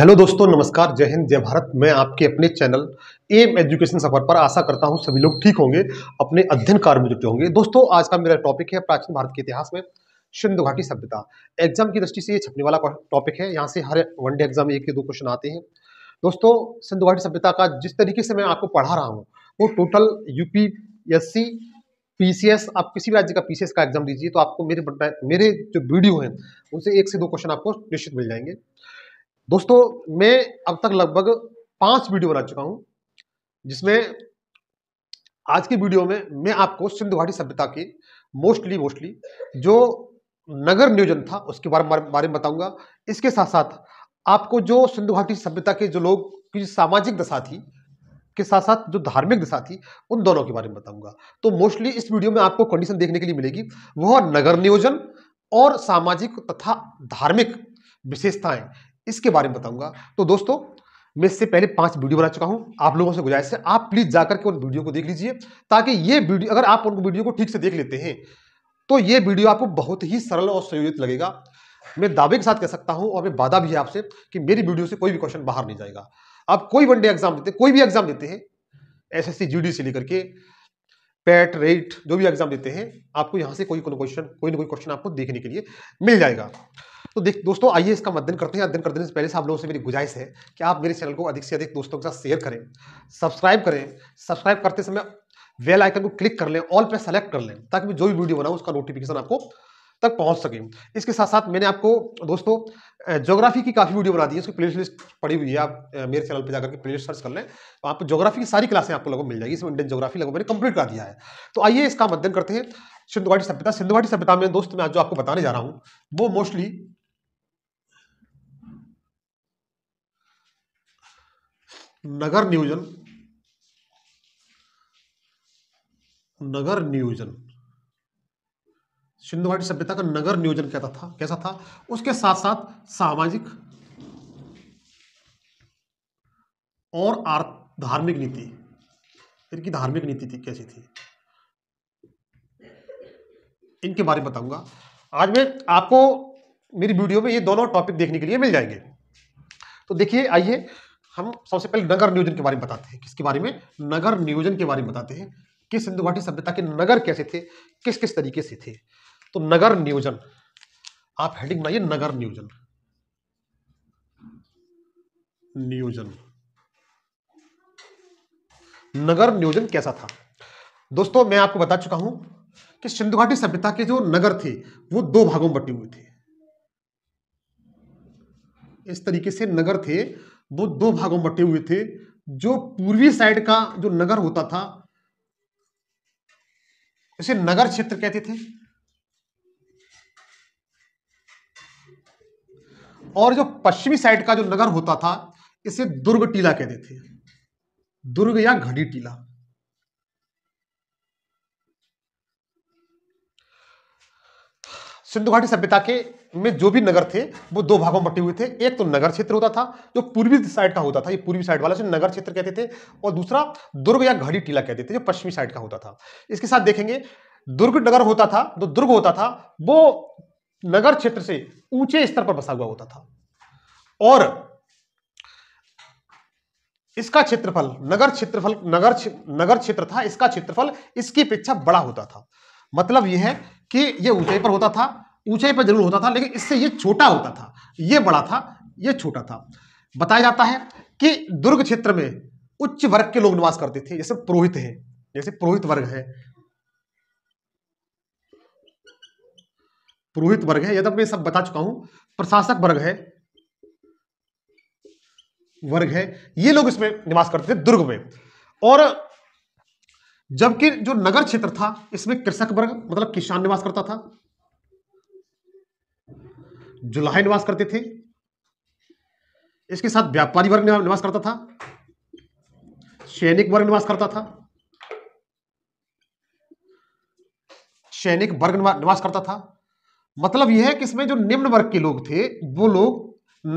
hello दोस्तों नमस्कार जय हिंद जय भारत मैं आपके अपने चैनल एम एजुकेशन सफर पर आशा करता हूं सभी लोग ठीक होंगे अपने अध्ययन कार्य में जुटे होंगे दोस्तों आज का मेरा टॉपिक है प्राचीन भारत के इतिहास में सिंधु घाटी सभ्यता एग्जाम की दृष्टि से ये छपने वाला टॉपिक है यहाँ से हर वन डे एग्जाम एक के दो क्वेश्चन आते हैं दोस्तों सिंधु घाटी सभ्यता का जिस तरीके से मैं आपको पढ़ा रहा हूँ वो टोटल यू एस पीसीएस आप किसी भी राज्य का पीसीएस का एग्जाम दीजिए तो आपको मेरे मेरे जो वीडियो हैं उनसे एक से दो क्वेश्चन आपको निश्चित मिल जाएंगे दोस्तों मैं अब तक लगभग पांच वीडियो बना चुका हूं जिसमें आज की वीडियो में मैं आपको सिंधु घाटी सभ्यता के मोस्टली मोस्टली जो नगर नियोजन था उसके बारे बारे में बताऊंगा इसके साथ साथ आपको जो सिंधु घाटी सभ्यता के जो लोग की सामाजिक दशा थी के साथ साथ जो धार्मिक दशा थी उन दोनों के बारे में बताऊंगा तो मोस्टली इस वीडियो में आपको कंडीशन देखने के लिए मिलेगी वह नगर नियोजन और सामाजिक तथा धार्मिक विशेषताएं इसके बारे में बताऊंगा तो दोस्तों मैं इससे पहले पांच वीडियो बना चुका हूं आप लोगों से गुजारिश है आप प्लीज जाकर के उन वीडियो को देख लीजिए ताकि ये वीडियो अगर आप उन वीडियो को ठीक से देख लेते हैं तो ये वीडियो आपको बहुत ही सरल और संयोजित लगेगा मैं दावे के साथ कह सकता हूं और मैं वादा भी है आपसे कि मेरी वीडियो से कोई भी क्वेश्चन बाहर नहीं जाएगा आप कोई वनडे एग्जाम देते कोई भी एग्जाम देते हैं एस एस से लेकर के पैट रेट e जो भी एग्जाम देते हैं आपको यहाँ से कोई क्वेश्चन कोई ना कोई क्वेश्चन आपको देखने के लिए मिल जाएगा तो देख दोस्तों आइए इसका अध्ययन करते हैं अध्ययन करने से पहले से आप लोगों से मेरी गुजारिश है कि आप मेरे चैनल को अधिक से अधिक दोस्तों के साथ शेयर करें सब्सक्राइब करें सब्सक्राइब करते समय वेल आइकन को क्लिक कर लें ऑल पे सेलेक्ट कर लें ताकि मैं जो भी वीडियो बनाऊँ उसका नोटिफिकेशन आपको तक पहुँच सके इसके साथ साथ मैंने आपको दोस्तों जोग्राफी की काफ़ी वीडियो बना दी है उसकी प्ले लिस्ट पड़ी हुई है आप मेरे चैनल पर जाकर के प्ले सर्च कर लें वहाँ पर जोग्राफी की सारी क्लासें आपको लोगों को मिल जाएगी इसमें इंडियन जोग्राफी लगभग मैंने कंप्लीट कर दिया है तो आइए इसका अध्ययन करते हैं सिंधुवाटी सभ्यता सिंधुवाटी सभ्यता में दोस्त मैं आज जो आपको बताने जा रहा हूँ वो मोस्टली नगर नियोजन नगर नियोजन सिंधु घाटी सभ्यता का नगर नियोजन कहता था कैसा था उसके साथ साथ सामाजिक और धार्मिक नीति इनकी धार्मिक नीति थी कैसी थी इनके बारे में बताऊंगा आज मैं आपको मेरी वीडियो में ये दोनों टॉपिक देखने के लिए मिल जाएंगे तो देखिए आइए हम सबसे पहले नगर नियोजन के बारे में बताते हैं किसके बारे में नगर नियोजन के बारे में बताते हैं कि सिंधु घाटी सभ्यता के नगर कैसे थे किस किस तरीके से थे तो नगर नियोजन आप हेडिंग बनाइए नगर नियोजन नियोजन नगर नियोजन कैसा था दोस्तों मैं आपको बता चुका हूं कि सिंधु घाटी सभ्यता के जो नगर थे वो दो भागों में बटे हुए थे इस तरीके से नगर थे वो दो भागों में बटे हुए थे जो पूर्वी साइड का जो नगर होता था इसे नगर क्षेत्र कहते थे और जो पश्चिमी साइड का जो नगर होता था इसे दुर्ग टीला कहते थे दुर्ग या घड़ी टीला सिंधु घाटी सभ्यता के में जो भी नगर थे वो दो भागों में बटे हुए थे एक तो नगर क्षेत्र होता था जो पूर्वी साइड का होता था ये पूर्वी साइड वाला जो नगर क्षेत्र कहते थे और दूसरा दुर्ग या घड़ी टीला कहते थे जो पश्चिमी साइड का होता था इसके साथ देखेंगे दुर्ग नगर होता था जो दुर्ग होता था वो नगर क्षेत्र से ऊंचे स्तर पर बसा हुआ होता था और इसका क्षेत्रफल नगर क्षेत्रफल नगर नगर क्षेत्र था इसका क्षेत्रफल इसकी अपेक्षा बड़ा होता था मतलब यह है कि ये ऊंचाई पर होता था ऊंचाई पर जरूर होता था लेकिन इससे ये छोटा होता था ये बड़ा था ये छोटा था बताया जाता है कि दुर्ग क्षेत्र में उच्च वर्ग के लोग निवास करते थे जैसे पुरोहित है जैसे पुरोहित वर्ग है पुरोहित वर्ग है यदि तो मैं सब बता चुका हूं प्रशासक वर्ग है वर्ग है ये लोग इसमें निवास करते थे दुर्ग में और जबकि जो नगर क्षेत्र था इसमें कृषक वर्ग मतलब किसान निवास करता था जुलाहे निवास करते थे इसके साथ व्यापारी वर्ग निवास करता था सैनिक वर्ग निवास करता था सैनिक वर्ग निवास करता था मतलब यह है कि इसमें जो निम्न वर्ग के लोग थे वो लोग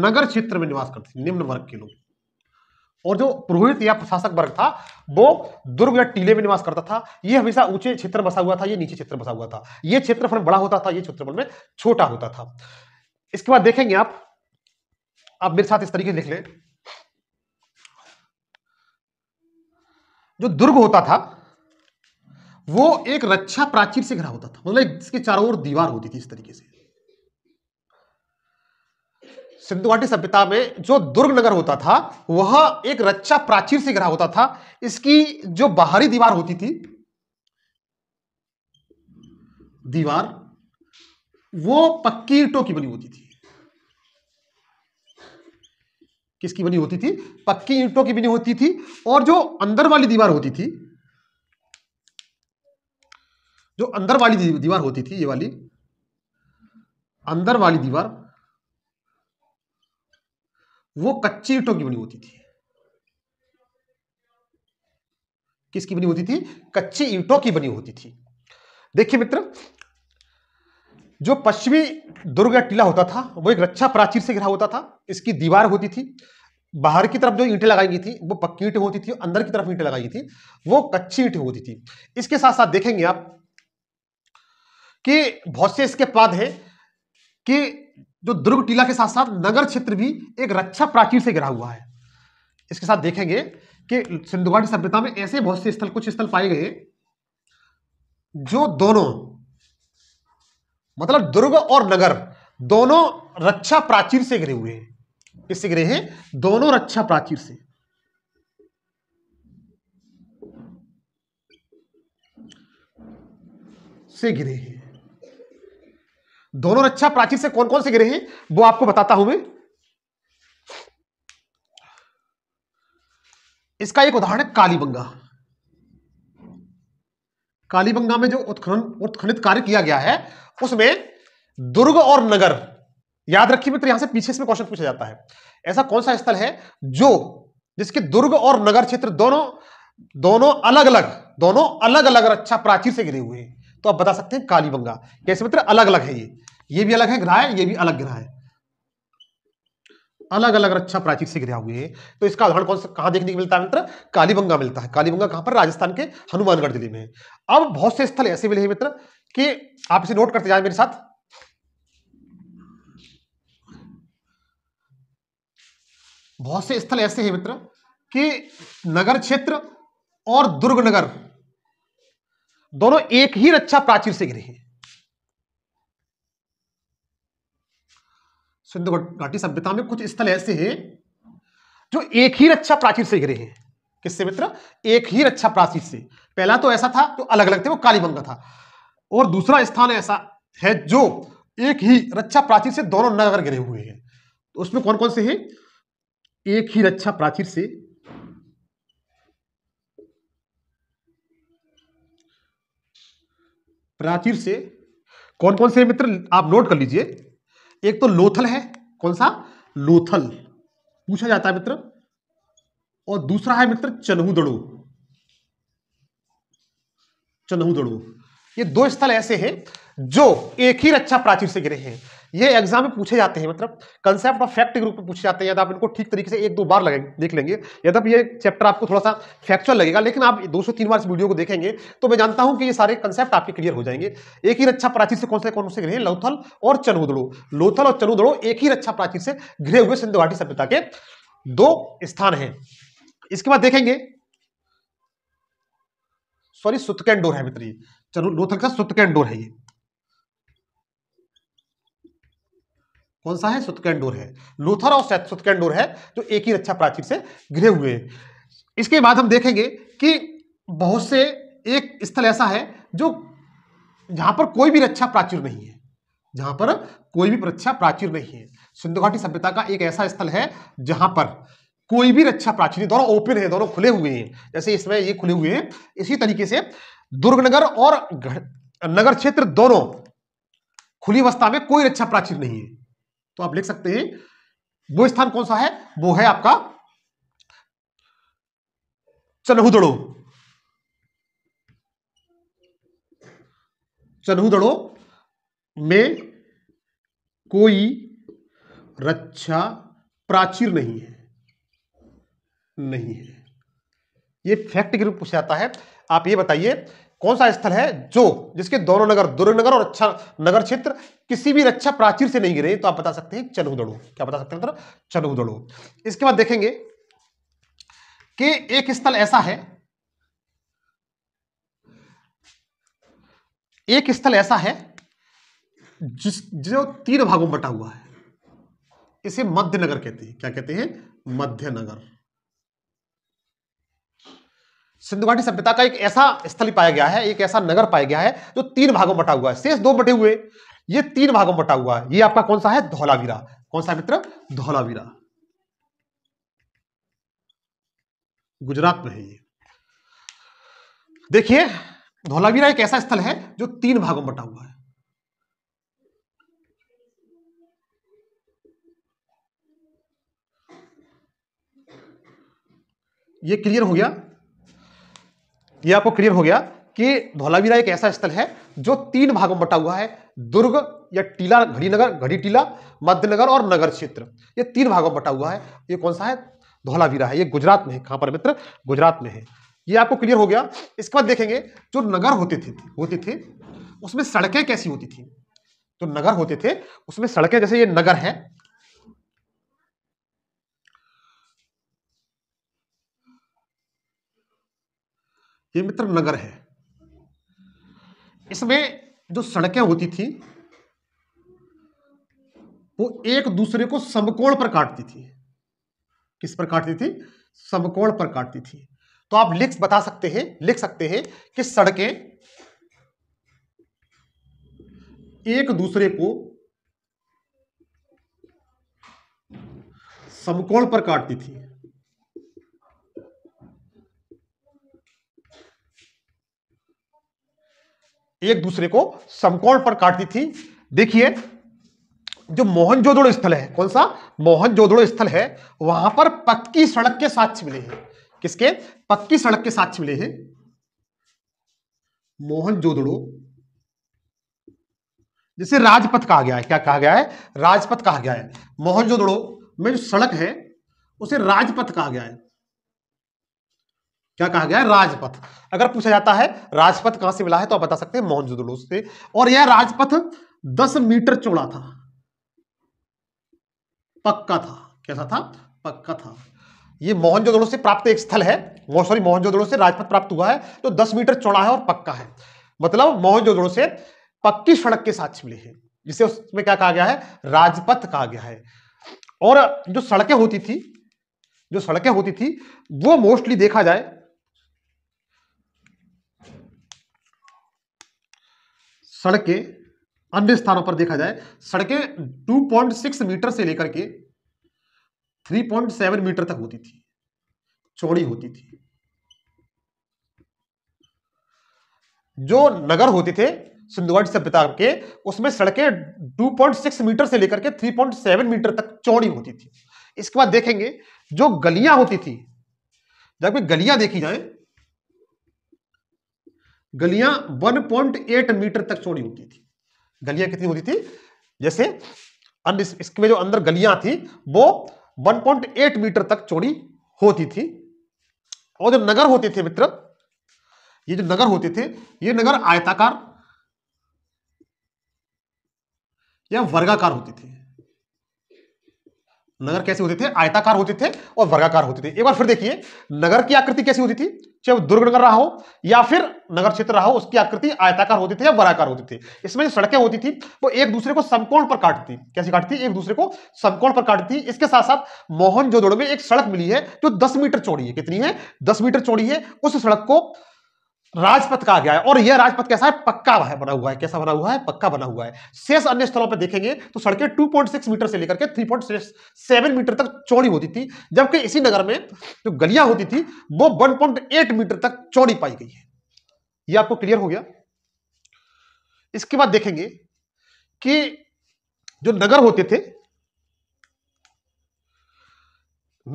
नगर क्षेत्र में निवास करते थे निम्न वर्ग के लोग और जो पुरोहित या प्रशासक वर्ग था वो दुर्ग या टीले में निवास करता था ये हमेशा ऊंचे क्षेत्र बसा हुआ था ये नीचे क्षेत्र बसा हुआ था ये क्षेत्रफल बड़ा होता था ये क्षेत्रफल में छोटा होता था इसके बाद देखेंगे आप आप मेरे साथ इस तरीके से लिख ले जो दुर्ग होता था वो एक रक्षा प्राचीर से घिरा होता था मतलब इसके चारों ओर दीवार होती थी इस तरीके से घाटी सभ्यता में जो दुर्ग नगर होता था वह एक रच्चा प्राचीर से घिरा होता था इसकी जो बाहरी दीवार होती थी दीवार वो पक्की ईटों की बनी होती थी किसकी बनी होती थी पक्की ईंटों की बनी होती थी और जो अंदर वाली दीवार होती थी जो अंदर वाली दीवार होती थी ये वाली अंदर वाली दीवार वो कच्ची ईटों की बनी होती थी किसकी बनी होती थी कच्ची ईटों की बनी होती थी देखिए मित्र जो पश्चिमी दुर्ग टीला होता था वो एक रक्षा प्राचीर से घिरा होता था इसकी दीवार होती थी बाहर की तरफ जो ईंटें लगाई गई थी वो पक्की ईंटें होती थी अंदर की तरफ ईंटें लगाई गई थी वो कच्ची ईंटें होती थी इसके साथ साथ देखेंगे आप कि बहुत से इसके पाद हैं कि जो दुर्ग टीला के साथ साथ नगर क्षेत्र भी एक रक्षा प्राचीर से गिरा हुआ है इसके साथ देखेंगे कि सिंधुघाटी सभ्यता में ऐसे बहुत से स्थल कुछ स्थल पाए गए जो दोनों मतलब दुर्ग और नगर दोनों रक्षा प्राचीर से गिरे हुए हैं इससे गिरे हैं दोनों रक्षा प्राचीर से से गिरे हैं दोनों रक्षा प्राचीर से कौन कौन से गिरे हैं वो आपको बताता हूं मैं इसका एक उदाहरण है कालीबंगा कालीबंगा में जो उत्खनन उत्खनित कार्य किया गया है उसमें दुर्ग और नगर याद रखिए मित्र यहां से पीछे इसमें क्वेश्चन पूछा जाता है ऐसा कौन सा स्थल है जो जिसके दुर्ग और नगर क्षेत्र दोनों दोनों अलग अलग दोनों अलग अलग रक्षा प्राचीर से गिरे हुए हैं तो आप बता सकते हैं कालीबंगा कैसे मित्र अलग अलग है ये ये भी अलग है ग्रह है ये भी अलग ग्रह है अलग अलग रक्षा प्राचीर से गिरा हुए तो इसका उदाहरण कौन सा कहां देखने को मिलता है मित्र कालीबंगा मिलता है कालीबंगा कहां पर राजस्थान के हनुमानगढ़ जिले में अब बहुत से स्थल ऐसे मिले हैं मित्र कि आप इसे नोट करते जाए मेरे साथ बहुत से स्थल ऐसे हैं मित्र कि नगर क्षेत्र और दुर्ग नगर दोनों एक ही रक्षा प्राचीर से गिरे हैं सिंधु घाटी सभ्यता में कुछ स्थल ऐसे हैं जो एक ही रक्षा प्राचीर से गिरे हैं किससे मित्र एक ही रक्षा प्राचीर से पहला तो ऐसा था जो अलग अलग थे वो कालीबंगा था और दूसरा स्थान ऐसा है जो एक ही रक्षा प्राचीर से दोनों नगर गिरे हुए हैं तो उसमें कौन कौन से हैं एक ही रक्षा प्राचीर से प्राचीर से कौन कौन से मित्र आप नोट कर लीजिए एक तो लोथल है कौन सा लोथल पूछा जाता है मित्र और दूसरा है मित्र चनहुदड़ो चनहुदड़ो ये दो स्थल ऐसे हैं जो एक ही रक्षा प्राचीर से गिरे हैं ये एग्जाम में पूछे जाते हैं मतलब कंसेप्ट ऑफ फैक्ट के रूप में पूछे जाते हैं यदि तो आप इनको ठीक तरीके से एक दो बार लगेंगे देख लेंगे यदि तो ये चैप्टर आपको थोड़ा सा फैक्चुअल लगेगा लेकिन आप दो सौ तीन बार इस वीडियो को देखेंगे तो मैं जानता हूं कि ये सारे कंसेप्ट आपके क्लियर हो जाएंगे एक ही रक्षा प्राचीर से कौन से कौन से गृह लोथल और चनुदड़ो लोथल और चनुदड़ो एक ही रक्षा प्राचीर से घिरे हुए सिंधु घाटी सभ्यता के दो स्थान है इसके बाद देखेंगे सॉरी सुतकैंडोर है मित्र ये चलो लोथल का सुतकैंडोर है ये कौन सा है सुतकंडोर है लोथर और सुतकंडोर है जो एक ही रक्षा प्राचीर से घिरे हुए हैं इसके बाद हम देखेंगे कि बहुत से एक स्थल ऐसा है जो जहां पर कोई भी रक्षा प्राचीर नहीं है जहां पर कोई भी रक्षा प्राचीर नहीं है सिंधु घाटी सभ्यता का एक ऐसा स्थल है जहां पर कोई भी रक्षा प्राचीर दोनों ओपन है दोनों खुले हुए हैं जैसे इसमें ये खुले हुए हैं इसी तरीके से दुर्गनगर और नगर क्षेत्र दोनों खुली अवस्था में कोई रक्षा प्राचीर नहीं है तो आप लिख सकते हैं वो स्थान कौन सा है वो है आपका चनहुदड़ो चनहुदड़ो में कोई रक्षा प्राचीर नहीं है नहीं है ये फैक्ट के रूप में पूछा जाता है आप ये बताइए कौन सा स्थल है जो जिसके दोनों नगर दुर्ग नगर और अच्छा नगर क्षेत्र किसी भी रक्षा प्राचीर से नहीं गिरे तो आप बता सकते हैं चनुदड़ो क्या बता सकते हैं चनुदड़ो इसके बाद देखेंगे कि एक स्थल ऐसा है एक स्थल ऐसा है जिस जो तीन भागों में बटा हुआ है इसे मध्य नगर कहते हैं क्या कहते हैं मध्य नगर सिंधु घाटी सभ्यता का एक ऐसा स्थल पाया गया है एक ऐसा नगर पाया गया है जो तीन भागों बटा हुआ है शेष दो बटे हुए ये तीन भागों बटा हुआ है ये आपका कौन सा है धौलावीरा कौन सा मित्र धौलावीरा गुजरात में है ये देखिए धौलावीरा एक ऐसा स्थल है जो तीन भागों में बटा हुआ है ये क्लियर हो गया ये आपको क्लियर हो गया कि धोलावीरा एक ऐसा स्थल है जो तीन भागों में बटा हुआ है दुर्ग या टीला घड़ी नगर घड़ी टीला मध्य नगर और नगर क्षेत्र ये तीन भागों में बटा हुआ है ये कौन सा है धोलावीरा है ये गुजरात में है कहाँ पर मित्र गुजरात में है ये आपको क्लियर हो गया इसके बाद देखेंगे जो नगर होते थे होते थे उसमें सड़कें कैसी होती थी जो नगर होते थे उसमें सड़कें जैसे ये नगर है ये मित्र नगर है इसमें जो सड़कें होती थी वो एक दूसरे को समकोण पर काटती थी किस पर काटती थी समकोण पर काटती थी तो आप लिख बता सकते हैं लिख सकते हैं कि सड़कें एक दूसरे को समकोण पर काटती थी एक दूसरे को समकोण पर काटती थी देखिए जो मोहनजोदड़ो स्थल है कौन सा मोहनजोदड़ो स्थल है वहां पर पक्की सड़क के साक्ष मिले हैं किसके पक्की सड़क के साक्ष मिले हैं मोहनजोदड़ो जिसे राजपथ कहा गया है क्या कहा गया है राजपथ कहा गया है मोहनजोदड़ो में जो सड़क है उसे राजपथ कहा गया है क्या कहा गया है राजपथ अगर पूछा जाता है राजपथ कहां से मिला है तो आप बता सकते हैं मोहनजोदड़ो से और यह राजपथ दस मीटर चौड़ा था पक्का था कैसा था पक्का था ये मोहनजोदड़ो से प्राप्त एक स्थल है सॉरी मोहनजोदड़ो से राजपथ प्राप्त हुआ है तो दस मीटर चौड़ा है और पक्का है मतलब मोहनजोदड़ो से पक्की सड़क के साथ मिले हैं जिसे उसमें क्या कहा गया है राजपथ कहा गया है और जो सड़कें होती थी जो सड़कें होती थी वो मोस्टली देखा जाए सड़कें अन्य स्थानों पर देखा जाए सड़कें 2.6 मीटर से लेकर के 3.7 मीटर तक होती थी चौड़ी होती थी जो नगर होते थे सिंधुगढ़ सभ्यता के उसमें सड़कें 2.6 मीटर से लेकर के 3.7 मीटर तक चौड़ी होती थी इसके बाद देखेंगे जो गलियां होती थी जब गलियां देखी जाए गलियां 1.8 मीटर तक चौड़ी होती थी गलियां कितनी होती थी जैसे इसमें जो अंदर गलियां थी वो 1.8 मीटर तक चौड़ी होती थी और जो नगर होते थे मित्र ये जो नगर होते थे ये नगर आयताकार या वर्गाकार होते थे नगर कैसे होते थे आयताकार होते थे और वर्गाकार होते थे एक बार फिर देखिए नगर की आकृति कैसी होती थी चाहे दुर्ग नगर रहा हो या फिर नगर क्षेत्र रहा हो उसकी आकृति आयताकार होती थी या वर्गाकार होती थी इसमें जो सड़कें होती थी वो एक दूसरे को समकोण पर काटती कैसे काटती एक दूसरे को समकोण पर काटती इसके साथ साथ मोहन जोदड़ो में एक सड़क मिली है जो दस मीटर चौड़ी है कितनी है दस मीटर चौड़ी है उस सड़क को राजपथ का गया है और यह राजपथ कैसा है पक्का है बना हुआ है कैसा बना हुआ है पक्का बना हुआ है शेष अन्य स्थलों पर देखेंगे तो सड़कें 2.6 मीटर से लेकर के 3.7 मीटर तक चौड़ी होती थी जबकि इसी नगर में जो गलियां होती थी वो 1.8 मीटर तक चौड़ी पाई गई है यह आपको क्लियर हो गया इसके बाद देखेंगे कि जो नगर होते थे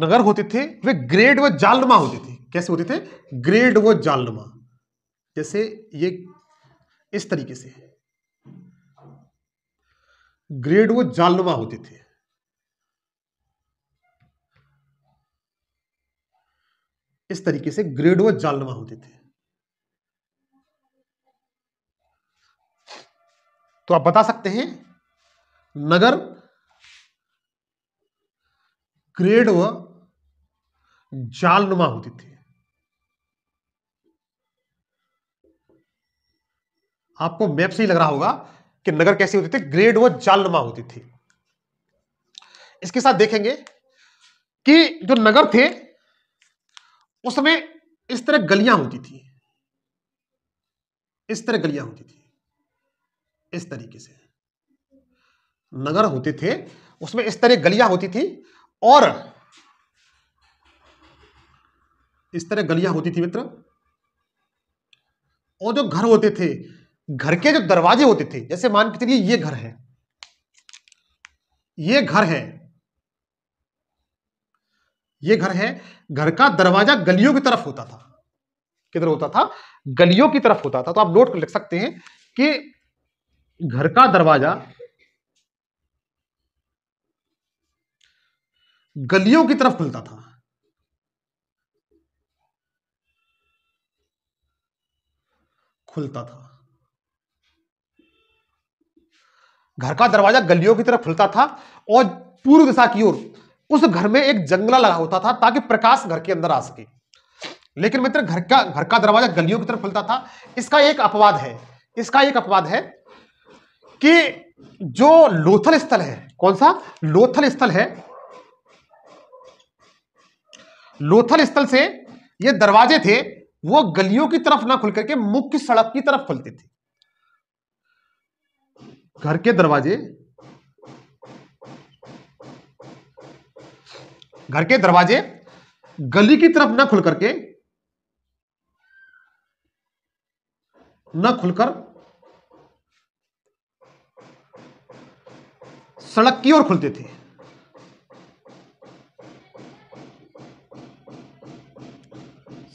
नगर होते थे वे ग्रेड व जालमा होते थे कैसे होते थे ग्रेड व जालमा जैसे ये इस तरीके से ग्रेड वो जालनुमा होते थे इस तरीके से ग्रेड वो जालनुमा होते थे तो आप बता सकते हैं नगर ग्रेड व जालनुमा होती थी आपको मैप से ही लग रहा होगा कि नगर कैसे होते थे ग्रेड व जालनमा होती थी इसके साथ देखेंगे कि जो नगर थे उसमें इस तरह गलियां होती थी इस तरह गलियां होती थी इस तरीके से नगर होते थे उसमें इस तरह गलियां होती थी और इस तरह गलियां होती थी मित्र और जो घर होते थे घर के जो दरवाजे होते थे जैसे मान के चलिए ये घर है ये घर है ये घर है घर का दरवाजा गलियों की तरफ होता था किधर होता था गलियों की तरफ होता था तो आप नोट कर लिख सकते हैं कि घर का दरवाजा गलियों की तरफ खुलता था खुलता था घर का दरवाजा गलियों की तरफ खुलता था और पूर्व दिशा की ओर उस घर में एक जंगला लगा होता था ताकि प्रकाश घर के अंदर आ सके लेकिन मित्र घर का घर का दरवाजा गलियों की तरफ खुलता था इसका एक अपवाद है इसका एक अपवाद है कि जो लोथल स्थल है कौन सा लोथल स्थल है लोथल स्थल से ये दरवाजे थे वो गलियों की तरफ ना खुल करके मुख्य सड़क की तरफ खुलते थे घर के दरवाजे घर के दरवाजे गली की तरफ न खुल करके न खुलकर सड़क की ओर खुलते थे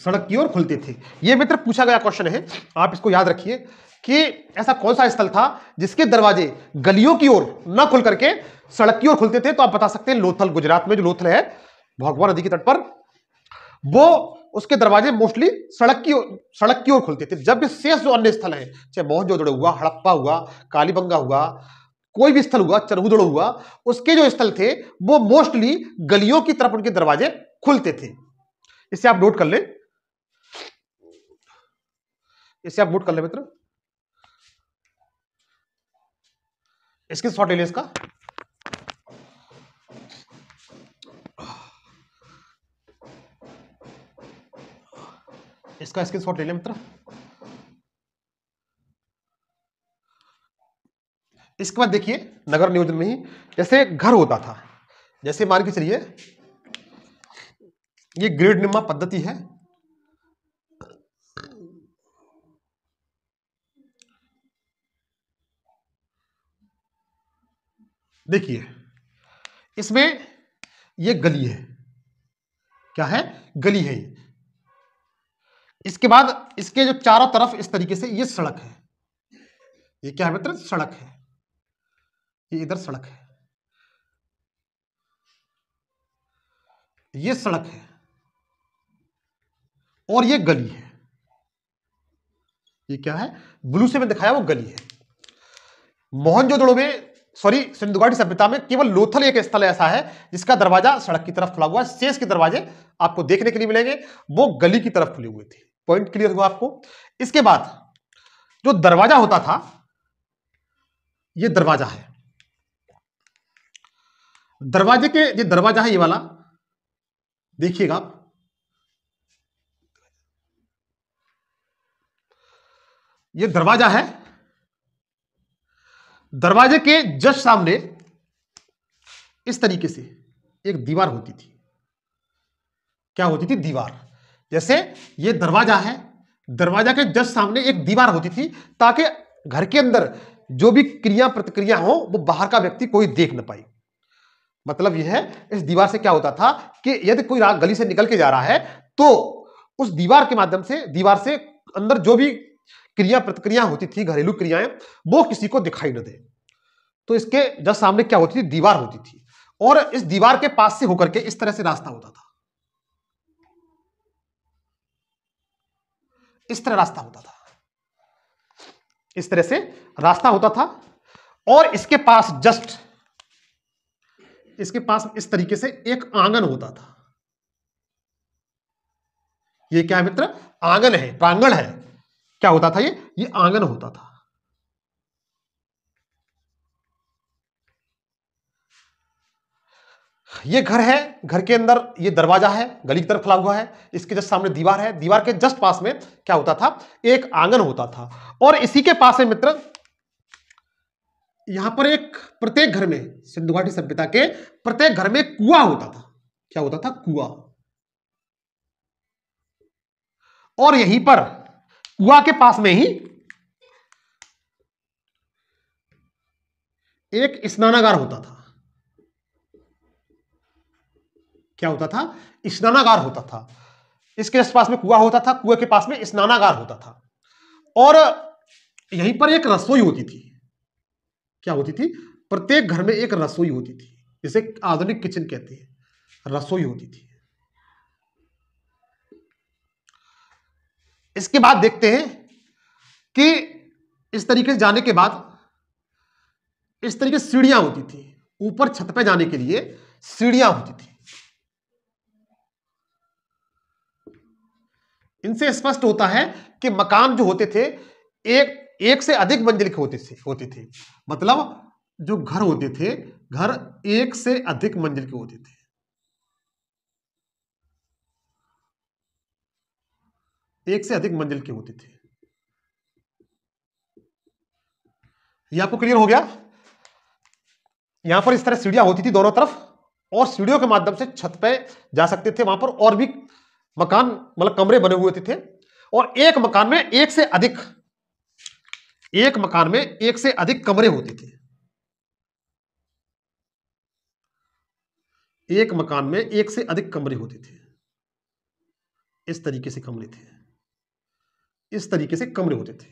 सड़क की ओर खुलते थे यह मित्र पूछा गया क्वेश्चन है आप इसको याद रखिए कि ऐसा कौन सा स्थल था जिसके दरवाजे गलियों की ओर न खुल करके सड़क की ओर खुलते थे तो आप बता सकते हैं लोथल गुजरात में जो लोथल है भगवान नदी के तट पर वो उसके दरवाजे मोस्टली सड़क की सड़क की ओर खुलते थे जब भी शेष जो अन्य स्थल है चाहे मोहनजोदड़ो हुआ हड़प्पा हुआ कालीबंगा हुआ कोई भी स्थल हुआ चरहुदड़ो हुआ उसके जो स्थल थे वो मोस्टली गलियों की तरफ उनके दरवाजे खुलते थे इसे आप नोट कर ले इसे आप नोट कर ले मित्र इसकी शॉर्ट ले इसका इसका स्क्रीन शॉट ले लिया मित्र इसके बाद देखिए नगर नियोजन में ही जैसे घर होता था जैसे मान के चलिए ये ग्रेड निम्मा पद्धति है देखिए इसमें ये गली है क्या है गली है ये इसके बाद इसके जो चारों तरफ इस तरीके से ये सड़क है ये क्या है मित्र सड़क है ये इधर सड़क है ये सड़क है और ये गली है ये क्या है ब्लू से मैं दिखाया वो गली है मोहनजोदड़ो में सॉरी सिंधुगाड़ी सभ्यता में केवल लोथल एक स्थल ऐसा है जिसका दरवाजा सड़क की तरफ खुला हुआ है शेष के दरवाजे आपको देखने के लिए मिलेंगे वो गली की तरफ खुले हुए थे पॉइंट क्लियर हुआ आपको इसके बाद जो दरवाजा होता था ये दरवाजा है दरवाजे के ये दरवाजा है ये वाला देखिएगा आप ये दरवाजा है दरवाजे के जस्ट सामने इस तरीके से एक दीवार होती थी क्या होती थी दीवार जैसे ये दरवाजा है दरवाजा के जस्ट सामने एक दीवार होती थी ताकि घर के अंदर जो भी क्रिया प्रतिक्रिया हो वो बाहर का व्यक्ति कोई देख ना पाए मतलब यह है इस दीवार से क्या होता था कि यदि कोई गली से निकल के जा रहा है तो उस दीवार के माध्यम से दीवार से अंदर जो भी क्रिया प्रतिक्रिया होती थी घरेलू क्रियाएं वो किसी को दिखाई न दे तो इसके जस्ट सामने क्या होती थी दीवार होती थी और इस दीवार के पास से होकर के इस तरह से रास्ता होता था इस तरह रास्ता होता था इस तरह से रास्ता होता था और इसके पास जस्ट इसके पास इस तरीके से एक आंगन होता था ये क्या है मित्र आंगन है प्रांगण है क्या होता था ये ये आंगन होता था ये घर है घर के अंदर ये दरवाजा है गली की तरफ खुला हुआ है इसके जस्ट सामने दीवार है दीवार के जस्ट पास में क्या होता था एक आंगन होता था और इसी के पास है मित्र यहां पर एक प्रत्येक घर में सिंधु घाटी सभ्यता के प्रत्येक घर में कुआ होता था क्या होता था कुआ और यहीं पर कुआ के पास में ही एक स्नानागार होता था क्या होता था स्नानागार होता था इसके पास में कुआ होता था कुएं के पास में स्नानागार होता था और यहीं पर एक रसोई होती थी क्या होती थी प्रत्येक घर में एक रसोई होती थी जिसे आधुनिक किचन कहते हैं रसोई होती थी इसके बाद देखते हैं कि इस तरीके से जाने के बाद इस तरीके से सीढ़ियां होती थी ऊपर छत पे जाने के लिए सीढ़ियां होती थी इनसे स्पष्ट होता है कि मकान जो होते थे एक एक से अधिक मंजिल के होते थे होते थे मतलब जो घर होते थे घर एक से अधिक मंजिल के होते थे एक से अधिक मंजिल के होते थे ये आपको क्लियर हो गया यहां पर इस तरह सीढ़ियां होती थी दोनों तरफ और सीढ़ियों के माध्यम से छत पे जा सकते थे वहां पर और भी मकान मतलब कमरे बने हुए थे और एक मकान में एक से अधिक एक मकान में एक से अधिक कमरे होते थे एक मकान में एक से अधिक कमरे होते थे इस तरीके से कमरे थे इस तरीके से कमरे होते थे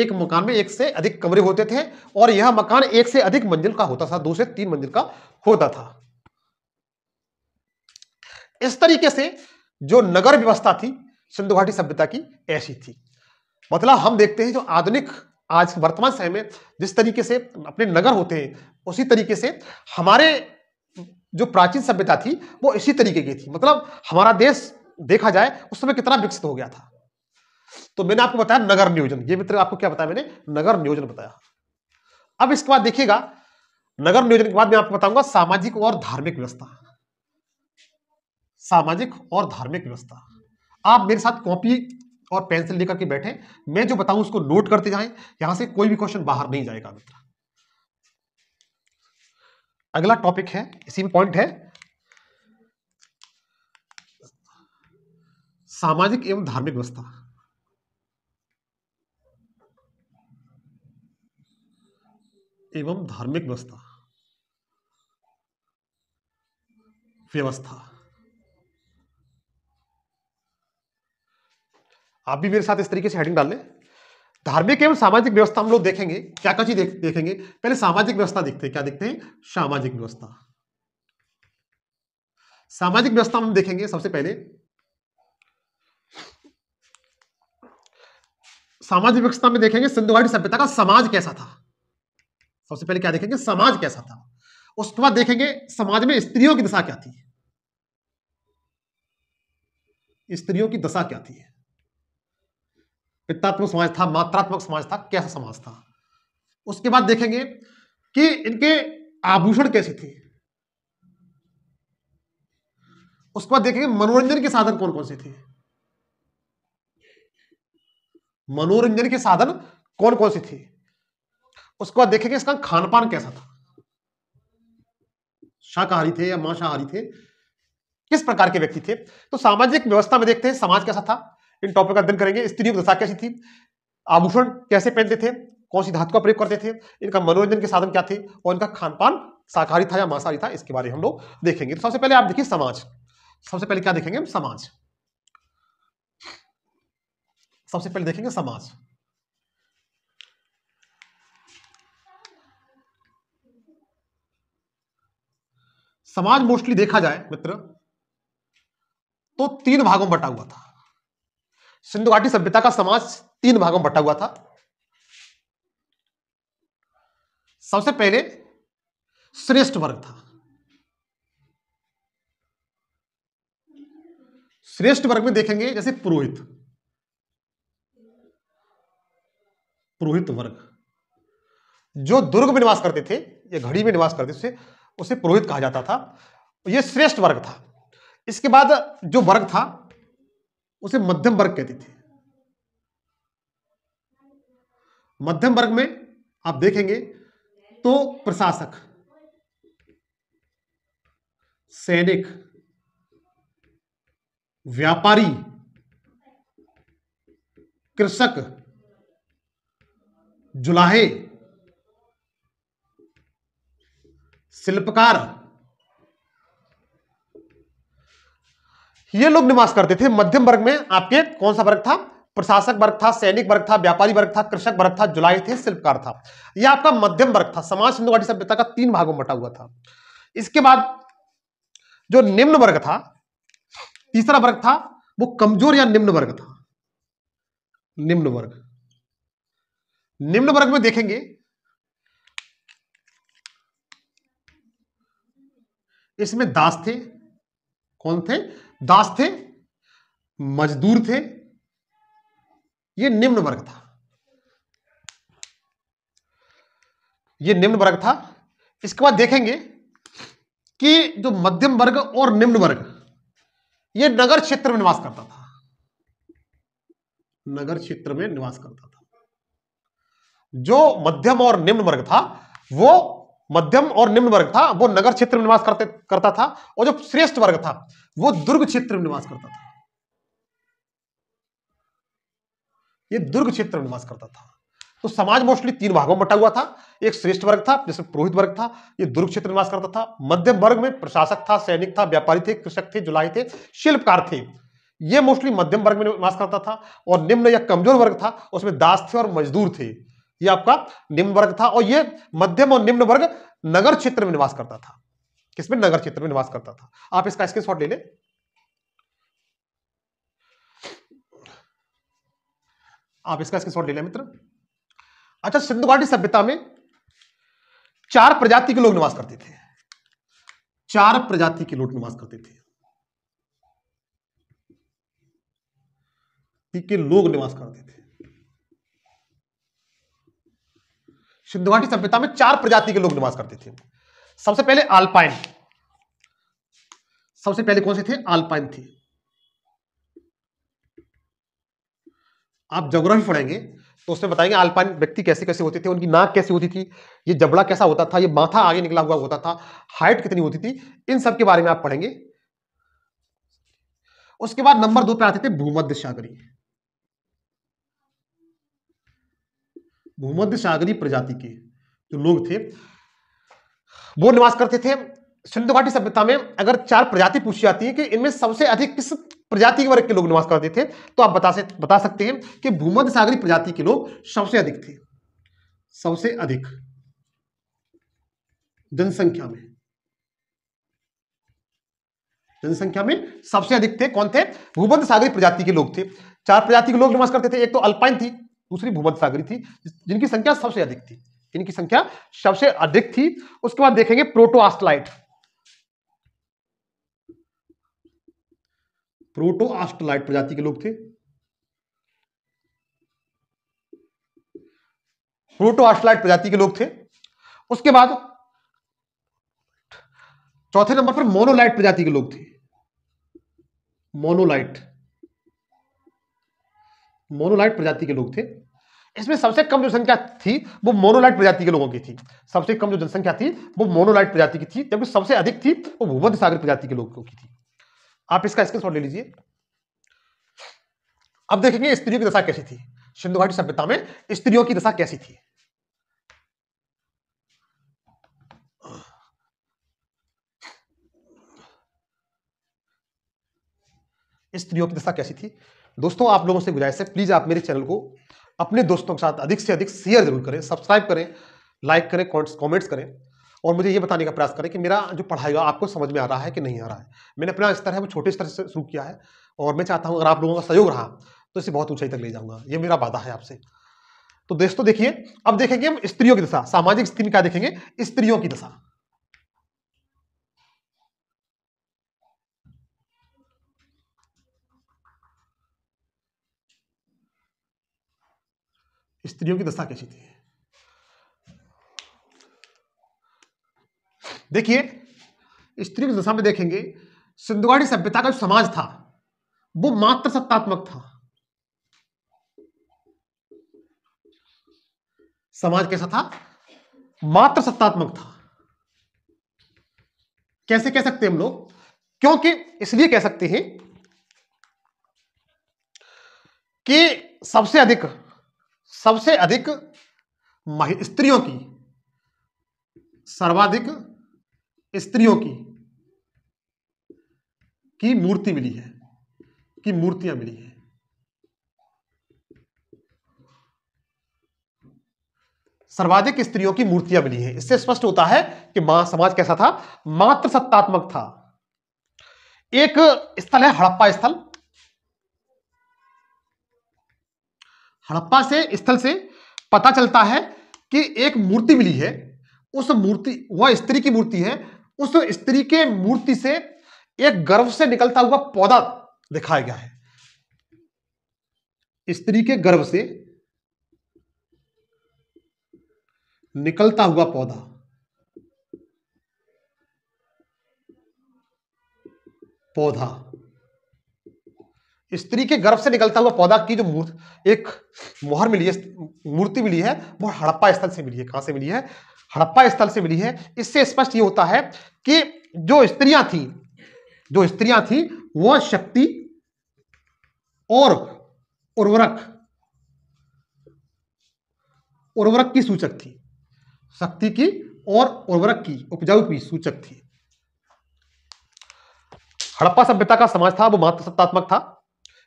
एक मकान में एक से अधिक कमरे होते थे और यह मकान एक से अधिक मंजिल का होता था दो से तीन मंजिल का होता था इस तरीके से जो नगर व्यवस्था थी सिंधु घाटी सभ्यता की ऐसी थी मतलब हम देखते हैं जो आधुनिक आज वर्तमान समय में जिस तरीके से अपने नगर होते हैं उसी तरीके से हमारे जो प्राचीन सभ्यता थी वो इसी तरीके की थी मतलब हमारा देश देखा जाए उस समय कितना विकसित हो गया था तो मैंने आपको बताया नगर नियोजन ये मित्र आपको क्या बताया मैंने नगर नियोजन बताया अब इसके बाद देखिएगा नगर नियोजन के बाद मैं आपको बताऊंगा सामाजिक और धार्मिक व्यवस्था सामाजिक और धार्मिक व्यवस्था आप मेरे साथ कॉपी और पेंसिल लेकर के बैठे मैं जो बताऊं उसको नोट करते जाएं यहां से कोई भी क्वेश्चन बाहर नहीं जाएगा मित्र अगला टॉपिक है इसी में पॉइंट है सामाजिक एवं धार्मिक व्यवस्था एवं धार्मिक व्यवस्था व्यवस्था आप भी मेरे साथ इस तरीके से हेडिंग डाल लें धार्मिक एवं सामाजिक व्यवस्था हम लोग देखेंगे क्या क्या चीज देख, देखेंगे पहले सामाजिक व्यवस्था देखते हैं क्या देखते हैं सामाजिक व्यवस्था सामाजिक व्यवस्था हम देखेंगे सबसे पहले सामाजिक व्यवस्था में देखेंगे सिंधु घाटी सभ्यता का समाज कैसा था सबसे पहले क्या देखेंगे समाज कैसा था उसके बाद देखेंगे समाज में स्त्रियों की दशा क्या थी स्त्रियों की दशा क्या थी पितात्मक समाज था मात्रात्मक समाज था कैसा समाज था उसके बाद देखेंगे कि इनके आभूषण कैसे थे उसके बाद देखेंगे मनोरंजन के साधन कौन कौन से थे मनोरंजन के साधन कौन कौन से थे उसके बाद देखेंगे इसका खान पान कैसा था शाकाहारी थे या मांसाहारी थे किस प्रकार के व्यक्ति थे तो सामाजिक व्यवस्था में देखते हैं समाज कैसा था इन टॉपिक का अध्ययन करेंगे स्त्रियों की दशा कैसी थी आभूषण कैसे पहनते थे कौन सी धातु का प्रयोग करते थे इनका मनोरंजन के साधन क्या थे और इनका खान पान शाकाहारी था या मांसाहारी था इसके बारे में हम लोग देखेंगे तो सबसे पहले आप देखिए समाज सबसे पहले क्या देखेंगे हम समाज सबसे पहले देखेंगे समाज समाज मोस्टली देखा जाए मित्र तो तीन भागों में बटा हुआ था सिंधु घाटी सभ्यता का समाज तीन भागों में बटा हुआ था सबसे पहले श्रेष्ठ वर्ग था श्रेष्ठ वर्ग में देखेंगे जैसे पुरोहित पुरोहित वर्ग जो दुर्ग में निवास करते थे या घड़ी में निवास करते थे उसे पुरोहित कहा जाता था ये श्रेष्ठ वर्ग था इसके बाद जो वर्ग था उसे मध्यम वर्ग कहती थी मध्यम वर्ग में आप देखेंगे तो प्रशासक सैनिक व्यापारी कृषक जुलाहे शिल्पकार ये लोग निवास करते थे मध्यम वर्ग में आपके कौन सा वर्ग था प्रशासक वर्ग था सैनिक वर्ग था व्यापारी वर्ग था कृषक वर्ग था जुलाई थे शिल्पकार था यह आपका मध्यम वर्ग था समाज सिंधु घाटी सभ्यता का तीन भागों में बटा हुआ था इसके बाद जो निम्न वर्ग था तीसरा वर्ग था वो कमजोर या निम्न वर्ग था निम्न वर्ग निम्न वर्ग में देखेंगे इसमें दास थे कौन थे दास थे मजदूर थे ये निम्न वर्ग था ये निम्न वर्ग था इसके बाद देखेंगे कि जो मध्यम वर्ग और निम्न वर्ग ये नगर क्षेत्र में निवास करता था नगर क्षेत्र में निवास करता था जो मध्यम और निम्न वर्ग था वो मध्यम और निम्न वर्ग था वो नगर क्षेत्र में निवास करते करता था और जो श्रेष्ठ वर्ग था वो दुर्ग क्षेत्र में निवास करता था ये दुर्ग क्षेत्र में निवास करता था तो समाज मोस्टली तीन भागों में बटा हुआ था एक श्रेष्ठ वर्ग था जिसमें पुरोहित वर्ग था ये दुर्ग क्षेत्र निवास करता था मध्यम वर्ग में प्रशासक था सैनिक था व्यापारी थे कृषक थे जुलाई थे शिल्पकार थे ये मोस्टली मध्यम वर्ग में निवास करता था और निम्न या कमजोर वर्ग था उसमें दास थे और मजदूर थे ये आपका निम्न वर्ग था और ये मध्यम और निम्न वर्ग नगर क्षेत्र में निवास करता था किसमें नगर क्षेत्र में निवास करता था आप इसका स्क्रीनशॉट ले लें आप इसका स्क्रीनशॉट ले लें मित्र अच्छा सिंधु घाटी सभ्यता में चार प्रजाति के लोग निवास करते थे चार प्रजाति के लोग निवास करते थे के लोग निवास करते थे सिंधु घाटी सभ्यता में चार प्रजाति के लोग निवास करते थे सबसे पहले आल्पाइन सबसे पहले कौन से थे आल्पाइन थे आप जोग्राफी पढ़ेंगे तो उसमें बताएंगे आल्पाइन व्यक्ति कैसे कैसे होते थे उनकी नाक कैसी होती थी ये जबड़ा कैसा होता था ये माथा आगे निकला हुआ होता था हाइट कितनी होती थी इन सब के बारे में आप पढ़ेंगे उसके बाद नंबर दो पे आते थे भूमध्य सागरी भूमध्य सागरी प्रजाति के जो लोग थे वो निवास करते थे सिंधु घाटी सभ्यता में अगर चार प्रजाति पूछी जाती है कि इनमें सबसे अधिक किस प्रजाति के वर्ग के लोग निवास करते थे तो आप बता से बता सकते हैं कि भूमध्य सागरी प्रजाति के लोग सबसे अधिक थे सबसे अधिक जनसंख्या में जनसंख्या में सबसे अधिक थे कौन थे भूमध्य सागरी प्रजाति के लोग थे चार प्रजाति के लोग निवास करते थे एक तो अल्पाइन थी दूसरी भूमध सागरी थी जिनकी संख्या सबसे अधिक थी इनकी संख्या सबसे अधिक थी उसके बाद देखेंगे प्रोटोआस्टलाइट प्रोटोआस्टलाइट प्रजाति के लोग थे प्रोटोआस्टलाइट प्रजाति के लोग थे उसके बाद चौथे नंबर पर मोनोलाइट प्रजाति के लोग थे मोनोलाइट मोनोलाइट प्रजाति के लोग थे इसमें सबसे कम जो संख्या थी वो मोनोलाइट प्रजाति के लोगों की थी सबसे कम जो जनसंख्या थी वो मोनोलाइट प्रजाति की थी जबकि सबसे अधिक थी वो भूमध्य सागर प्रजाति के लोगों की थी आप इसका स्क्रीनशॉट ले लीजिए अब देखेंगे स्त्रियों की दशा कैसी थी सिंधु घाटी सभ्यता में स्त्रियों की दशा कैसी थी स्त्रियों की दशा कैसी थी दोस्तों आप लोगों से गुजारिश है प्लीज आप मेरे चैनल को अपने दोस्तों के साथ अधिक से अधिक शेयर जरूर करें सब्सक्राइब करें लाइक करें कॉमेंट्स करें और मुझे ये बताने का प्रयास करें कि मेरा जो पढ़ाई हुआ आपको समझ में आ रहा है कि नहीं आ रहा है मैंने अपना स्तर है वो छोटे स्तर से शुरू किया है और मैं चाहता हूँ अगर आप लोगों का सहयोग रहा तो इसे बहुत ऊंचाई तक ले जाऊंगा ये मेरा वादा है आपसे तो दोस्तों देखिए अब देखेंगे हम स्त्रियों की दशा सामाजिक स्थिति में क्या देखेंगे स्त्रियों की दशा स्त्रियों की दशा कैसी थी देखिए स्त्री की दशा में देखेंगे सिंधुवाड़ी सभ्यता का जो समाज था वो मात्र सत्तात्मक था समाज कैसा था मात्र सत्तात्मक था कैसे कह सकते हम लोग क्योंकि इसलिए कह सकते हैं कि सबसे अधिक सबसे अधिक स्त्रियों की सर्वाधिक स्त्रियों की की मूर्ति मिली है की मूर्तियां मिली हैं सर्वाधिक स्त्रियों की मूर्तियां मिली हैं इससे स्पष्ट होता है कि मां समाज कैसा था मात्र सत्तात्मक था एक स्थल है हड़प्पा स्थल हड़प्पा से स्थल से पता चलता है कि एक मूर्ति मिली है उस मूर्ति वह स्त्री की मूर्ति है उस स्त्री के मूर्ति से एक गर्भ से निकलता हुआ पौधा दिखाया गया है स्त्री के गर्भ से निकलता हुआ पौधा पौधा स्त्री के गर्भ से निकलता हुआ पौधा की जो मूर्त एक मोहर मिली है मूर्ति मिली है वो हड़प्पा स्थल से मिली है कहां से मिली है हड़प्पा स्थल से मिली है इससे स्पष्ट ये होता है कि जो स्त्रियां थी जो स्त्रियां थी वह शक्ति और उर्वरक उर्वरक की सूचक थी शक्ति की और उर्वरक की उपजाऊ की सूचक थी हड़प्पा सभ्यता का समाज था वो मात्र सत्तात्मक था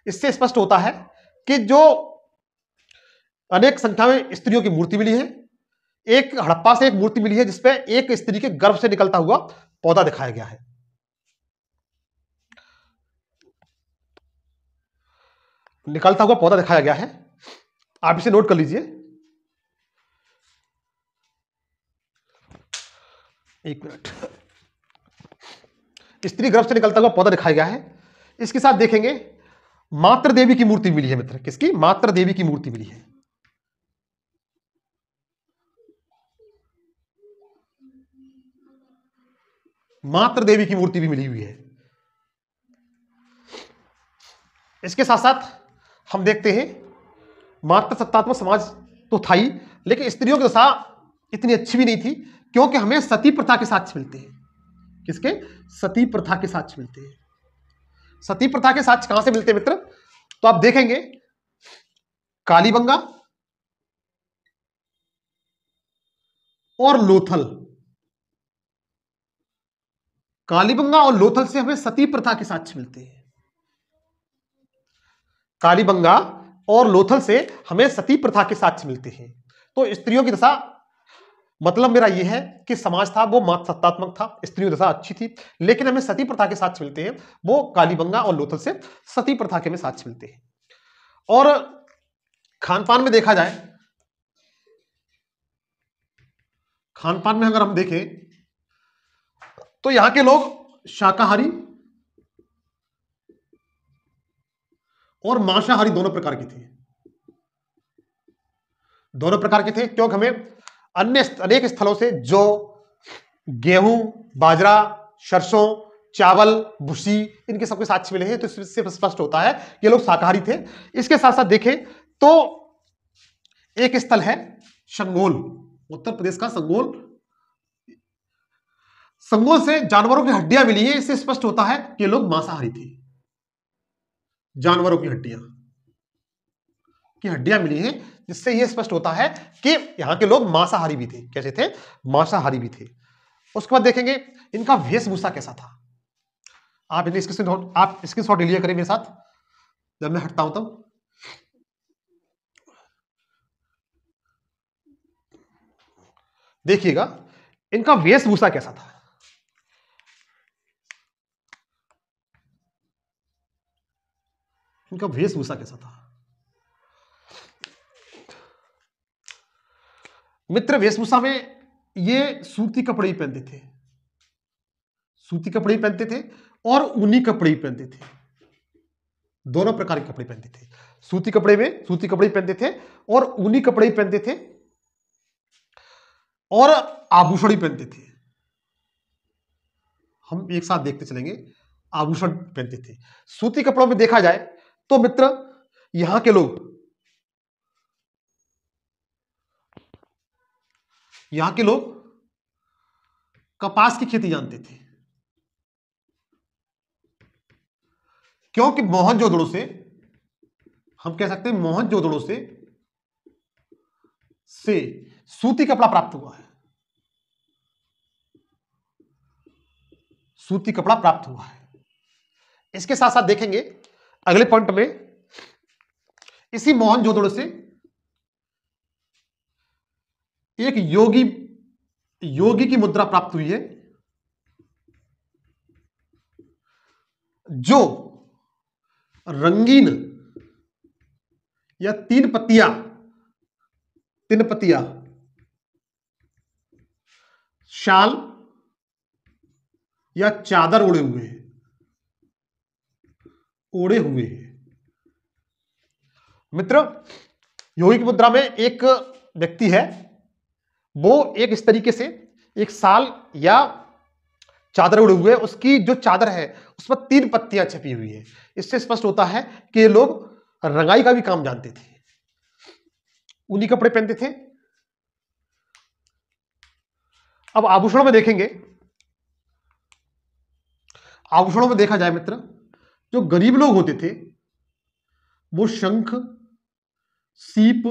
इससे स्पष्ट होता है कि जो अनेक संख्या में स्त्रियों की मूर्ति मिली है एक हड़प्पा से एक मूर्ति मिली है जिसपे एक स्त्री के गर्भ से निकलता हुआ पौधा दिखाया गया है निकलता हुआ पौधा दिखाया गया है आप इसे नोट कर लीजिए एक मिनट स्त्री गर्भ से निकलता हुआ पौधा दिखाया गया है इसके साथ देखेंगे मात्र देवी की मूर्ति मिली है मित्र किसकी मात्र देवी की मूर्ति मिली है मात्र देवी की मूर्ति भी मिली हुई है इसके साथ साथ हम देखते हैं मात्र सत्तात्मक समाज तो था ही लेकिन स्त्रियों की दशा इतनी अच्छी भी नहीं थी क्योंकि हमें सती प्रथा के साथ मिलते हैं किसके सती प्रथा के साथ मिलते हैं सती प्रथा के साक्ष्य कहां से मिलते मित्र तो आप देखेंगे कालीबंगा और लोथल कालीबंगा और लोथल से हमें सती प्रथा के साक्ष्य मिलते हैं कालीबंगा और लोथल से हमें सती प्रथा के साक्ष मिलते हैं तो स्त्रियों की दशा मतलब मेरा यह है कि समाज था वो मात सत्तात्मक था स्त्री दशा अच्छी थी लेकिन हमें सती प्रथा के साथ मिलते हैं वो कालीबंगा और लोथल से सती प्रथा के में साथ मिलते हैं और खानपान में देखा जाए खानपान में अगर हम देखें तो यहां के लोग शाकाहारी और मांसाहारी दोनों प्रकार के थे दोनों प्रकार के थे क्योंकि हमें अन्य अनेक स्थलों से जो गेहूं बाजरा सरसों चावल भूसी इनके सबके साक्ष मिले हैं तो इससे स्पष्ट होता है ये लोग शाकाहारी थे इसके साथ साथ देखें तो एक स्थल है संगोल उत्तर प्रदेश का संगोल संगोल से जानवरों की हड्डियां मिली है इससे स्पष्ट होता है कि लोग मांसाहारी थे जानवरों की हड्डियां की हड्डियां मिली हैं जिससे यह स्पष्ट होता है कि यहाँ के लोग मांसाहारी भी थे कैसे थे मांसाहारी भी थे उसके बाद देखेंगे इनका वेशभूषा कैसा था आप इन्हें स्क्रीन आप स्क्रीन शॉट लिया करें मेरे साथ जब मैं हटता हूं तब देखिएगा इनका वेशभूषा कैसा था इनका वेशभूषा कैसा था मित्र वेशभूषा में ये सूती कपड़े ही पहनते थे सूती कपड़े ही पहनते थे और ऊनी कपड़े ही पहनते थे दोनों प्रकार के कपड़े पहनते थे सूती कपड़े में सूती कपड़े पहनते थे और ऊनी कपड़े ही पहनते थे और आभूषण ही पहनते थे हम एक साथ देखते चलेंगे आभूषण पहनते थे सूती कपड़ों में देखा जाए तो मित्र यहां के लोग यहां के लोग कपास की खेती जानते थे क्योंकि मोहनजोदड़ो से हम कह सकते हैं मोहनजोदड़ो से से सूती कपड़ा प्राप्त हुआ है सूती कपड़ा प्राप्त हुआ है इसके साथ साथ देखेंगे अगले पॉइंट में इसी मोहनजोदड़ो से एक योगी योगी की मुद्रा प्राप्त हुई है जो रंगीन या तीन पतिया तीन पतिया शाल या चादर ओढ़े हुए हैं ओढ़े हुए हैं मित्र योगिक मुद्रा में एक व्यक्ति है वो एक इस तरीके से एक साल या चादर उड़े हुए उसकी जो चादर है उस पर तीन पत्तियां छपी हुई है इससे स्पष्ट होता है कि ये लोग रंगाई का भी काम जानते थे ऊनी कपड़े पहनते थे अब आभूषणों में देखेंगे आभूषणों में देखा जाए मित्र जो गरीब लोग होते थे वो शंख सीप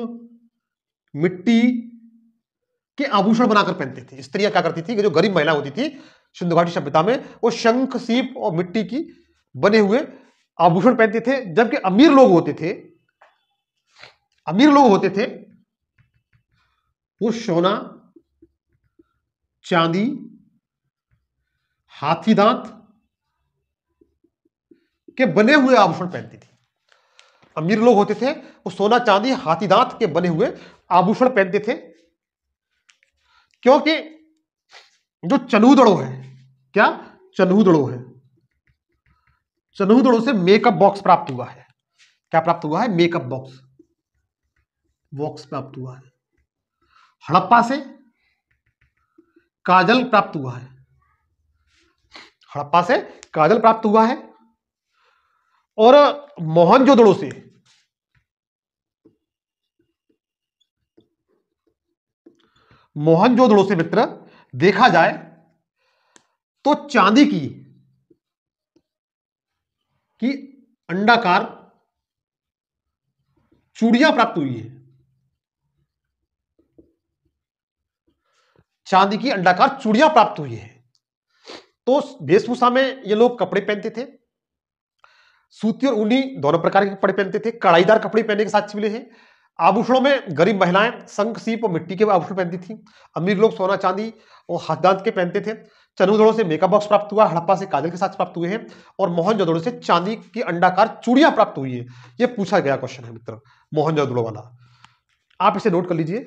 मिट्टी के आभूषण बनाकर पहनते थे स्त्रियां क्या करती थी कि जो गरीब महिला होती थी सिंधु घाटी सभ्यता में वो शंख सीप और मिट्टी की बने हुए आभूषण पहनते थे जबकि अमीर लोग होते थे अमीर लोग होते थे वो सोना चांदी हाथी दांत के बने हुए आभूषण पहनती थी अमीर लोग होते थे वो सोना चांदी हाथी दांत के बने हुए आभूषण पहनते थे क्योंकि जो चनूदड़ो है क्या चनूदड़ो है चनूदड़ो से मेकअप बॉक्स प्राप्त हुआ है क्या प्राप्त हुआ है मेकअप बॉक्स बॉक्स प्राप्त हुआ है हड़प्पा से काजल प्राप्त हुआ है हड़प्पा से काजल प्राप्त हुआ है और मोहनजोदड़ो से मोहनजोदड़ो से मित्र देखा जाए तो चांदी की की अंडाकार चूड़ियां प्राप्त हुई है चांदी की अंडाकार चूड़ियां प्राप्त हुई है तो वेशभूषा में ये लोग कपड़े पहनते थे सूती और ऊनी दोनों प्रकार के कपड़े पहनते थे कड़ाईदार कपड़े पहनने के साथ मिले हैं आभूषणों में गरीब महिलाएं संख सीप और मिट्टी के आभूषण पहनती थी अमीर लोग सोना चांदी और हाथदांत के पहनते थे चनुदड़ों से मेकअप बॉक्स प्राप्त हुआ हड़प्पा से काजल के साथ प्राप्त हुए हैं और मोहनजोदड़ो से चांदी की अंडाकार चूड़ियां प्राप्त हुई है यह पूछा गया क्वेश्चन है मित्र मोहनजोदड़ो वाला आप इसे नोट कर लीजिए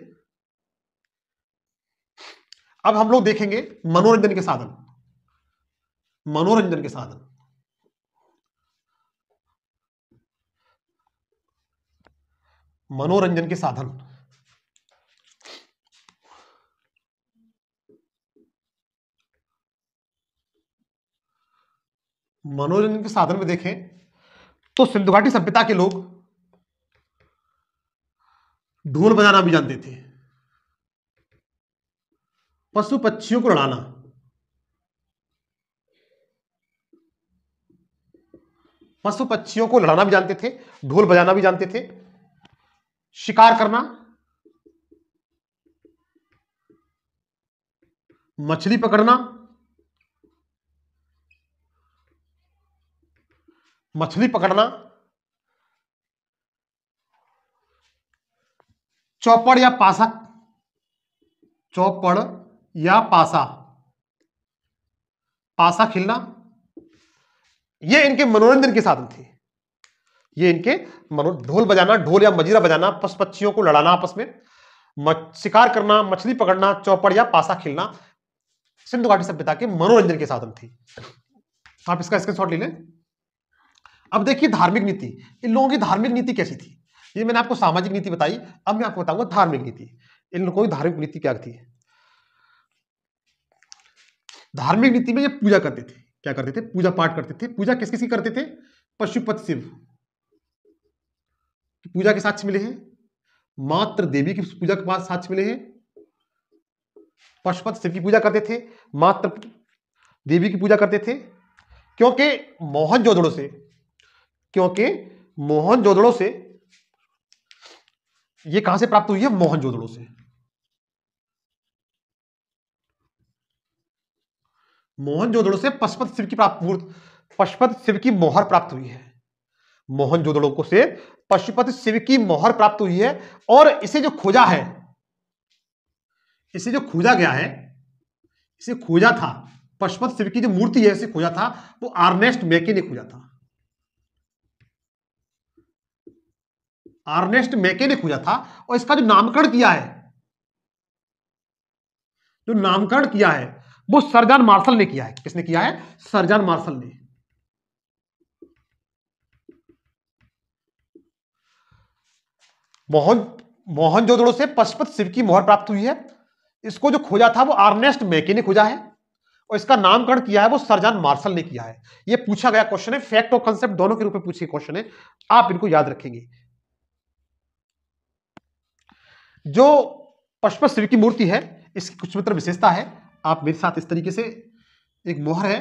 अब हम लोग देखेंगे मनोरंजन के साधन मनोरंजन के साधन मनोरंजन के साधन मनोरंजन के साधन में देखें तो सिंधु घाटी सभ्यता के लोग ढोल बजाना भी जानते थे पशु पक्षियों को लड़ाना पशु पक्षियों को लड़ाना भी जानते थे ढोल बजाना भी जानते थे शिकार करना मछली पकड़ना मछली पकड़ना चौपड़ या पासा चौपड़ या पासा पासा खिलना ये इनके मनोरंजन के साधन थे ये इनके मनो ढोल बजाना ढोल या मजीरा बजाना पशु पक्षियों को लड़ाना आपस में शिकार करना मछली पकड़ना चौपड़ या पासा खेलना सिंधु घाटी सभ्यता के मनोरंजन के साधन थी आप इसका स्क्रीनशॉट ले लें अब देखिए धार्मिक नीति इन लोगों की धार्मिक नीति कैसी थी ये मैंने आपको सामाजिक नीति बताई अब मैं आपको बताऊंगा धार्मिक नीति इन लोगों की धार्मिक नीति क्या थी धार्मिक नीति में ये पूजा करते थे क्या करते थे पूजा पाठ करते थे पूजा किस किसी करते थे पशुपति शिव की पूजा के साक्ष्य मिले हैं मात्र देवी की पूजा के पास साक्ष्य मिले हैं पशुपत शिव की पूजा करते थे मात्र देवी की पूजा करते थे क्योंकि मोहन जोदड़ों से क्योंकि मोहन जोदड़ों से ये कहां से प्राप्त हुई है मोहन जोदड़ों से मोहन जोदड़ों से पशुपत शिव की प्राप्त पशुपत शिव की मोहर प्राप्त हुई है मोहनजोदड़ो को से पशुपति शिव की मोहर प्राप्त हुई है और इसे जो खोजा है इसे जो खोजा गया है इसे खोजा था पशुपति शिव की जो मूर्ति है इसे खोजा था वो आर्नेस्ट मैके ने खोजा था आर्नेस्ट मैके ने खोजा था और इसका जो नामकरण किया है जो नामकरण किया है वो सरजान मार्शल ने किया है किसने किया है सरजान मार्शल ने मोहन जोदड़ो से पशुपत शिव की मोहर प्राप्त हुई है इसको जो खोजा था वो आर्नेस्ट मेके ने खोजा है और इसका नामकरण किया है वो सरजान मार्शल ने किया है ये पूछा गया क्वेश्चन है फैक्ट और कंसेप्ट दोनों के रूप में पूछे क्वेश्चन है आप इनको याद रखेंगे जो पशुपत शिव की मूर्ति है इसकी कुछ मित्र विशेषता है आप मेरे साथ इस तरीके से एक मोहर है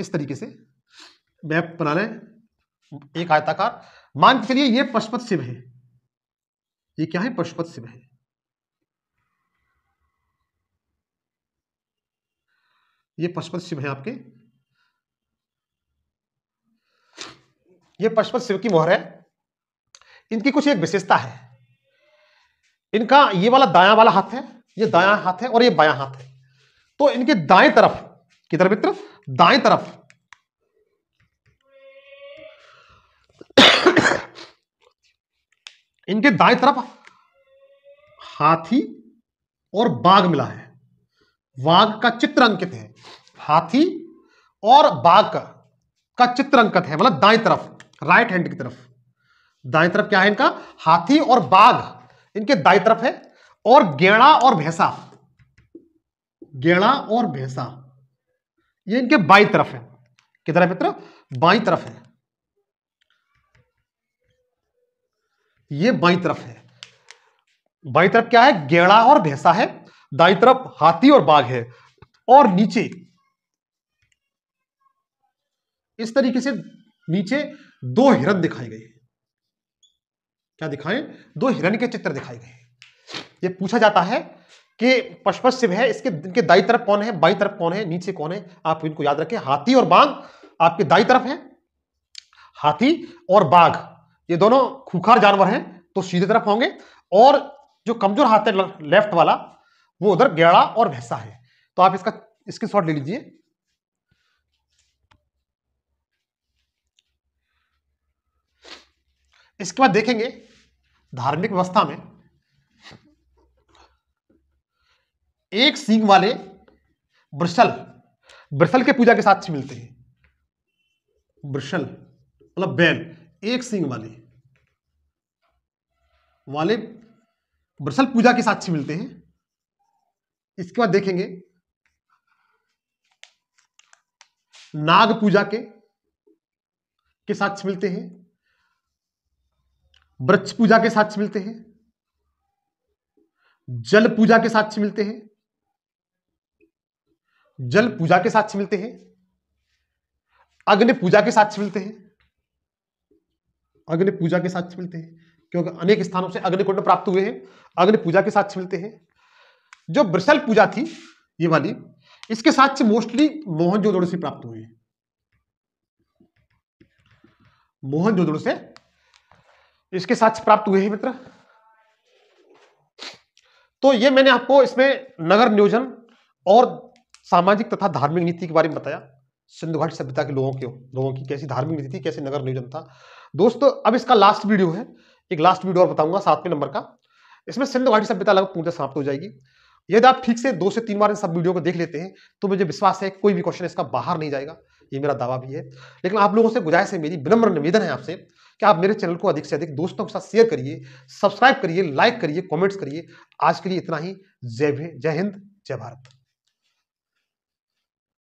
इस तरीके से मैप बना लें एक आयताकार मान के चलिए ये पशुपत शिव है ये क्या है पशुपत शिव है ये पशुपत शिव है आपके ये पशुपत शिव की मोहर है इनकी कुछ एक विशेषता है इनका ये वाला दाया वाला हाथ है ये दाया हाथ है और ये बाया हाथ है तो इनके दाएं तरफ किधर मित्र दाएं तरफ इनके दाएं तरफ हाथी और बाघ मिला है वाघ का चित्र अंकित है हाथी और बाघ का चित्र अंकित है मतलब दाएं तरफ राइट हैंड की तरफ दाएं तरफ क्या है इनका हाथी और बाघ इनके दाएं तरफ है और गेड़ा और भैंसा गेड़ा और भैंसा ये इनके बाई तरफ है किधर है मित्र बाई तरफ है ये बाई तरफ है बाई तरफ क्या है गेड़ा और भैंसा है दाई तरफ हाथी और बाघ है और नीचे इस तरीके से नीचे दो हिरण दिखाई गए क्या दिखाएं दो हिरण के चित्र दिखाई गए ये पूछा जाता है कि पशुपत शिव है इसके इनके दाई तरफ कौन है बाई तरफ कौन है नीचे कौन है आप इनको याद रखें हाथी और बाघ आपके दाई तरफ है हाथी और बाघ ये दोनों खूखार जानवर हैं तो सीधे तरफ होंगे और जो कमजोर हाथ है लेफ्ट वाला वो उधर गेड़ा और भैंसा है तो आप इसका स्क्रीन शॉट ले लीजिए इसके बाद देखेंगे धार्मिक व्यवस्था में एक सिंह वाले ब्रसल ब्रसल के पूजा के साथ मिलते हैं ब्रसल मतलब बैल एक सिंह वाले वाले बरसल पूजा के साक्षी मिलते हैं इसके बाद देखेंगे नाग पूजा के के साक्ष्य मिलते हैं वृक्ष पूजा के साथ मिलते हैं जल पूजा के साथ मिलते हैं जल पूजा के साथ मिलते हैं अग्नि पूजा के साथ मिलते हैं अग्नि पूजा के साथ मिलते हैं क्योंकि अनेक स्थानों से अग्नि कुंड प्राप्त हुए हैं अग्नि पूजा के साक्ष्य मिलते हैं जो ब्रसल पूजा थी ये वाली इसके साक्ष्य मोस्टली मोहनजोदड़ो से प्राप्त हुए हैं मोहनजोदड़ो से इसके साक्ष्य प्राप्त हुए हैं मित्र तो ये मैंने आपको इसमें नगर नियोजन और सामाजिक तथा धार्मिक नीति के बारे में बताया सिंधु घाट सभ्यता के लोगों के लोगों की कैसी धार्मिक नीति थी कैसे नगर नियोजन था दोस्तों अब इसका लास्ट वीडियो है एक लास्ट वीडियो और बताऊंगा सातवें नंबर का इसमें सिंधु घाटी सभ्यता लगभग पूर्ण समाप्त हो जाएगी यदि आप ठीक से दो से तीन बार इन सब वीडियो को देख लेते हैं तो मुझे विश्वास है कोई भी क्वेश्चन इसका बाहर नहीं जाएगा ये मेरा दावा भी है लेकिन आप लोगों से गुजारिश है मेरी विनम्र निवेदन है आपसे कि आप मेरे चैनल को अधिक से अधिक दोस्तों के साथ शेयर करिए सब्सक्राइब करिए लाइक करिए कॉमेंट्स करिए आज के लिए इतना ही जय जय हिंद जय भारत